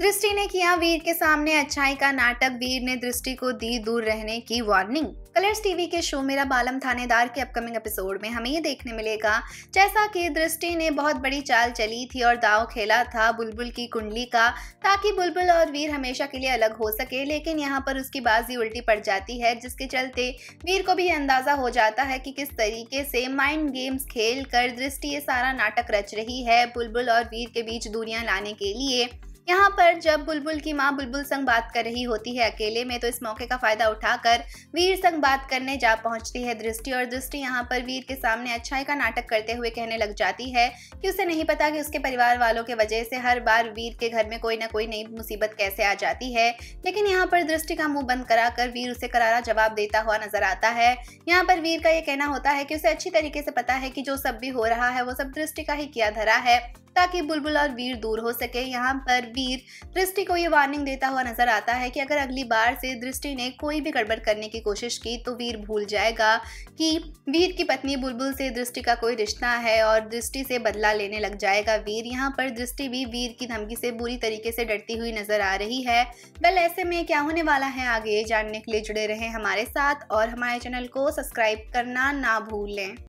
दृष्टि ने किया वीर के सामने अच्छाई का नाटक वीर ने दृष्टि को दी दूर रहने की वार्निंग कलर्स टीवी के शो मेरा बालम थानेदार के अपकमिंग एपिसोड में हमें ये देखने मिलेगा जैसा कि दृष्टि ने बहुत बड़ी चाल चली थी और दाव खेला था बुलबुल की कुंडली का ताकि बुलबुल और वीर हमेशा के लिए अलग हो सके लेकिन यहाँ पर उसकी बाजी उल्टी पड़ जाती है जिसके चलते वीर को भी अंदाजा हो जाता है कि किस तरीके से माइंड गेम्स खेल कर दृष्टि ये सारा नाटक रच रही है बुलबुल और वीर के बीच दूरियां लाने के लिए यहाँ पर जब बुलबुल की माँ बुलबुल संग बात कर रही होती है अकेले में तो इस मौके का फायदा उठाकर वीर संग बात करने जा पहुंचती है दृष्टि और दृष्टि यहाँ पर वीर के सामने अच्छाई का नाटक करते हुए कहने लग जाती है कि उसे नहीं पता कि उसके परिवार वालों के वजह से हर बार वीर के घर में कोई ना कोई नई मुसीबत कैसे आ जाती है लेकिन यहाँ पर दृष्टि का मुंह बंद करा कर वीर उसे करारा जवाब देता हुआ नजर आता है यहाँ पर वीर का ये कहना होता है कि उसे अच्छी तरीके से पता है कि जो सब भी हो रहा है वो सब दृष्टि का ही किया धरा है ताकि बुलबुल और वीर दूर हो सके यहाँ पर वीर दृष्टि को ये वार्निंग देता हुआ नजर आता है कि अगर अगली बार से दृष्टि ने कोई भी गड़बड़ करने की कोशिश की तो वीर भूल जाएगा कि वीर की पत्नी बुलबुल से दृष्टि का कोई रिश्ता है और दृष्टि से बदला लेने लग जाएगा वीर यहाँ पर दृष्टि भी वीर की धमकी से बुरी तरीके से डरती हुई नजर आ रही है वेल ऐसे में क्या होने वाला है आगे जानने के लिए जुड़े रहें हमारे साथ और हमारे चैनल को सब्सक्राइब करना ना भूलें